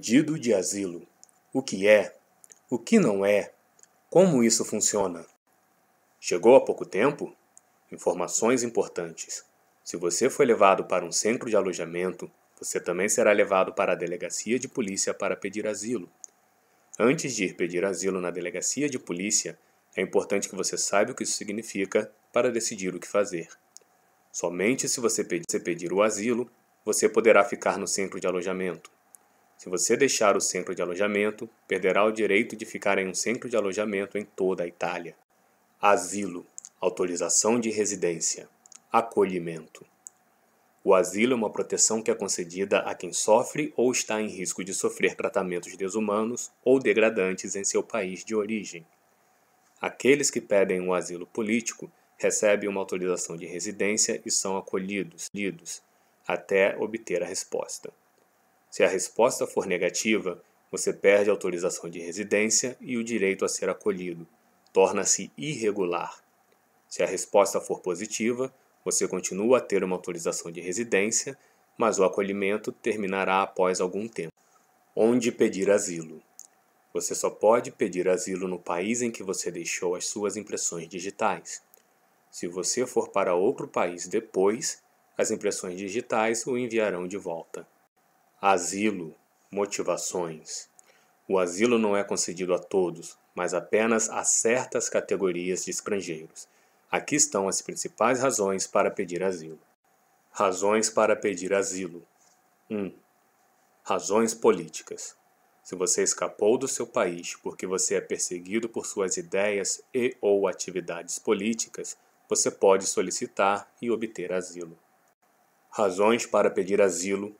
pedido de asilo. O que é? O que não é? Como isso funciona? Chegou há pouco tempo? Informações importantes. Se você foi levado para um centro de alojamento, você também será levado para a delegacia de polícia para pedir asilo. Antes de ir pedir asilo na delegacia de polícia, é importante que você saiba o que isso significa para decidir o que fazer. Somente se você pedir o asilo, você poderá ficar no centro de alojamento. Se você deixar o centro de alojamento, perderá o direito de ficar em um centro de alojamento em toda a Itália. Asilo, autorização de residência, acolhimento. O asilo é uma proteção que é concedida a quem sofre ou está em risco de sofrer tratamentos desumanos ou degradantes em seu país de origem. Aqueles que pedem um asilo político recebem uma autorização de residência e são acolhidos, lidos, até obter a resposta. Se a resposta for negativa, você perde a autorização de residência e o direito a ser acolhido. Torna-se irregular. Se a resposta for positiva, você continua a ter uma autorização de residência, mas o acolhimento terminará após algum tempo. Onde pedir asilo? Você só pode pedir asilo no país em que você deixou as suas impressões digitais. Se você for para outro país depois, as impressões digitais o enviarão de volta. Asilo, motivações. O asilo não é concedido a todos, mas apenas a certas categorias de estrangeiros. Aqui estão as principais razões para pedir asilo. Razões para pedir asilo: 1. Razões políticas. Se você escapou do seu país porque você é perseguido por suas ideias e/ou atividades políticas, você pode solicitar e obter asilo. Razões para pedir asilo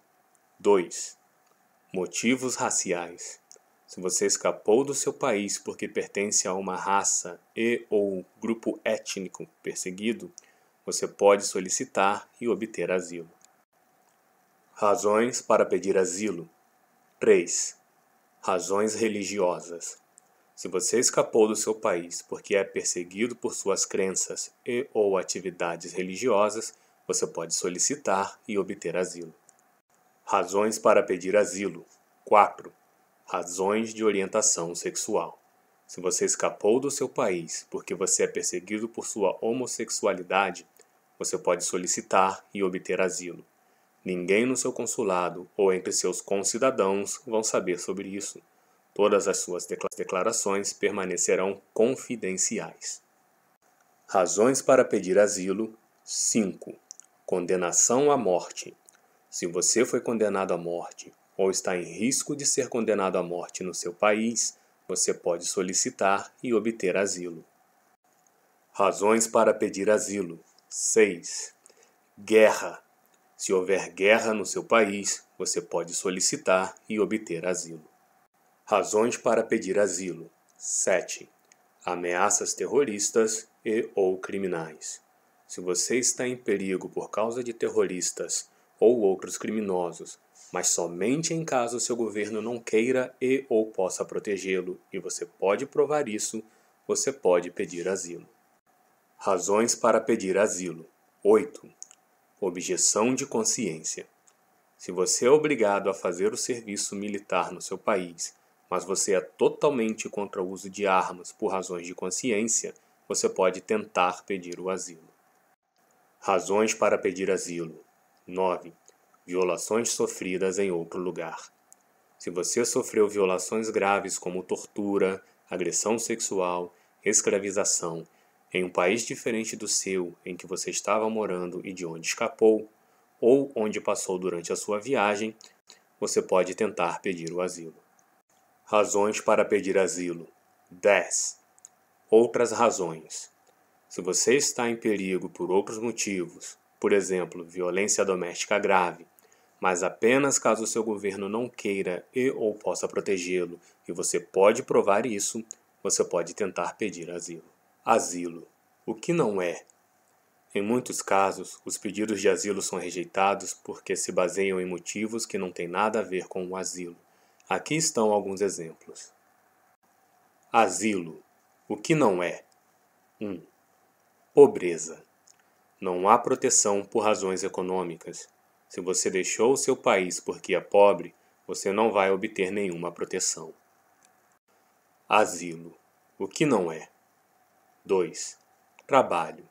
2. Motivos raciais. Se você escapou do seu país porque pertence a uma raça e ou grupo étnico perseguido, você pode solicitar e obter asilo. Razões para pedir asilo. 3. Razões religiosas. Se você escapou do seu país porque é perseguido por suas crenças e ou atividades religiosas, você pode solicitar e obter asilo. Razões para pedir asilo. 4. Razões de orientação sexual. Se você escapou do seu país porque você é perseguido por sua homossexualidade, você pode solicitar e obter asilo. Ninguém no seu consulado ou entre seus concidadãos vão saber sobre isso. Todas as suas declarações permanecerão confidenciais. Razões para pedir asilo: 5. Condenação à morte. Se você foi condenado à morte ou está em risco de ser condenado à morte no seu país, você pode solicitar e obter asilo. Razões para pedir asilo: 6. Guerra. Se houver guerra no seu país, você pode solicitar e obter asilo. Razões para pedir asilo: 7. Ameaças terroristas e ou criminais. Se você está em perigo por causa de terroristas ou outros criminosos, mas somente em caso seu governo não queira e ou possa protegê-lo, e você pode provar isso, você pode pedir asilo. Razões para pedir asilo. 8. Objeção de consciência. Se você é obrigado a fazer o serviço militar no seu país, mas você é totalmente contra o uso de armas por razões de consciência, você pode tentar pedir o asilo. Razões para pedir asilo. 9. Violações sofridas em outro lugar. Se você sofreu violações graves como tortura, agressão sexual, escravização, em um país diferente do seu em que você estava morando e de onde escapou, ou onde passou durante a sua viagem, você pode tentar pedir o asilo. Razões para pedir asilo: 10. Outras razões. Se você está em perigo por outros motivos, por exemplo, violência doméstica grave, mas apenas caso seu governo não queira e ou possa protegê-lo, e você pode provar isso, você pode tentar pedir asilo. Asilo. O que não é? Em muitos casos, os pedidos de asilo são rejeitados porque se baseiam em motivos que não têm nada a ver com o asilo. Aqui estão alguns exemplos. Asilo. O que não é? 1. Um, pobreza. Não há proteção por razões econômicas. Se você deixou o seu país porque é pobre, você não vai obter nenhuma proteção. Asilo. O que não é? 2. Trabalho.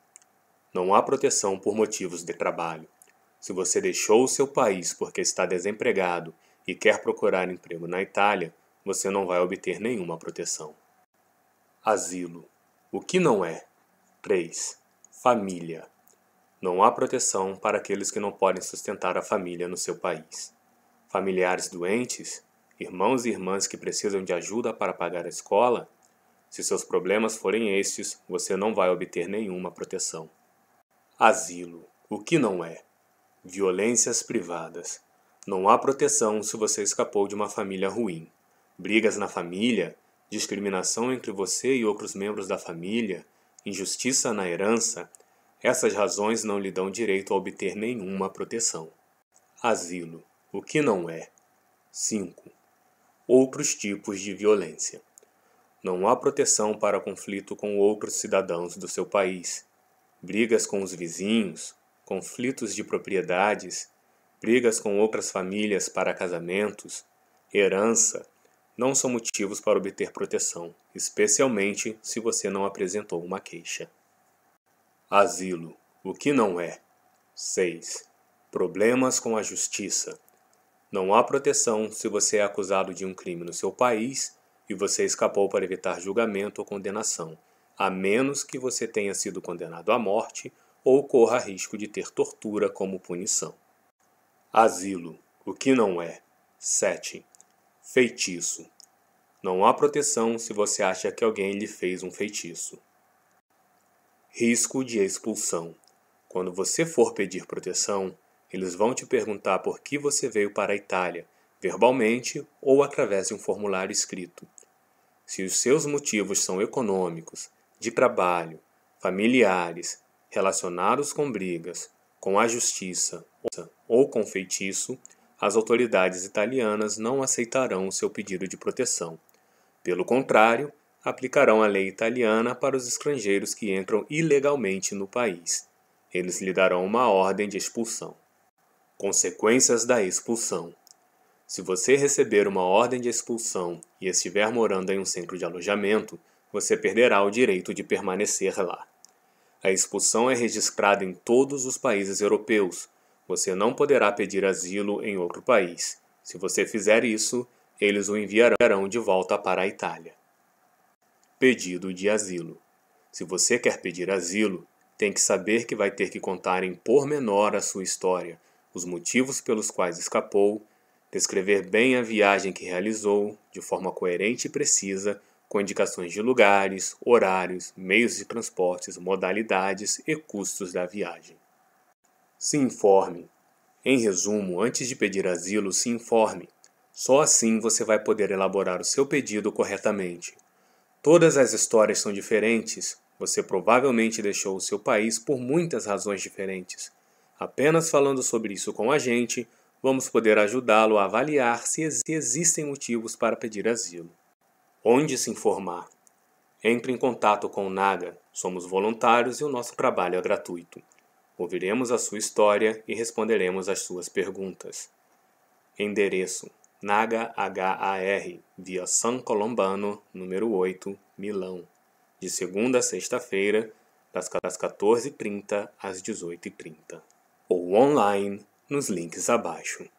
Não há proteção por motivos de trabalho. Se você deixou o seu país porque está desempregado e quer procurar emprego na Itália, você não vai obter nenhuma proteção. Asilo. O que não é? 3. Família. Não há proteção para aqueles que não podem sustentar a família no seu país. Familiares doentes, irmãos e irmãs que precisam de ajuda para pagar a escola, se seus problemas forem estes, você não vai obter nenhuma proteção. Asilo. O que não é? Violências privadas. Não há proteção se você escapou de uma família ruim. Brigas na família, discriminação entre você e outros membros da família, injustiça na herança, essas razões não lhe dão direito a obter nenhuma proteção. Asilo, o que não é. 5. Outros tipos de violência. Não há proteção para conflito com outros cidadãos do seu país. Brigas com os vizinhos, conflitos de propriedades, brigas com outras famílias para casamentos, herança, não são motivos para obter proteção, especialmente se você não apresentou uma queixa. Asilo, o que não é. 6. Problemas com a justiça. Não há proteção se você é acusado de um crime no seu país e você escapou para evitar julgamento ou condenação, a menos que você tenha sido condenado à morte ou corra risco de ter tortura como punição. Asilo, o que não é. 7. Feitiço. Não há proteção se você acha que alguém lhe fez um feitiço risco de expulsão. Quando você for pedir proteção, eles vão te perguntar por que você veio para a Itália, verbalmente ou através de um formulário escrito. Se os seus motivos são econômicos, de trabalho, familiares, relacionados com brigas, com a justiça ou com feitiço, as autoridades italianas não aceitarão o seu pedido de proteção. Pelo contrário, aplicarão a lei italiana para os estrangeiros que entram ilegalmente no país. Eles lhe darão uma ordem de expulsão. Consequências da expulsão: Se você receber uma ordem de expulsão e estiver morando em um centro de alojamento, você perderá o direito de permanecer lá. A expulsão é registrada em todos os países europeus. Você não poderá pedir asilo em outro país. Se você fizer isso, eles o enviarão de volta para a Itália pedido de asilo. Se você quer pedir asilo, tem que saber que vai ter que contar em pormenor a sua história, os motivos pelos quais escapou, descrever bem a viagem que realizou, de forma coerente e precisa, com indicações de lugares, horários, meios de transportes, modalidades e custos da viagem. Se informe. Em resumo, antes de pedir asilo, se informe. Só assim você vai poder elaborar o seu pedido corretamente. Todas as histórias são diferentes. Você provavelmente deixou o seu país por muitas razões diferentes. Apenas falando sobre isso com a gente, vamos poder ajudá-lo a avaliar se existem motivos para pedir asilo. Onde se informar? Entre em contato com o Naga. Somos voluntários e o nosso trabalho é gratuito. Ouviremos a sua história e responderemos às suas perguntas. Endereço Naga HAR, via San Colombano, número 8, Milão, de segunda a sexta-feira, das 14h30 às 18h30, ou online nos links abaixo.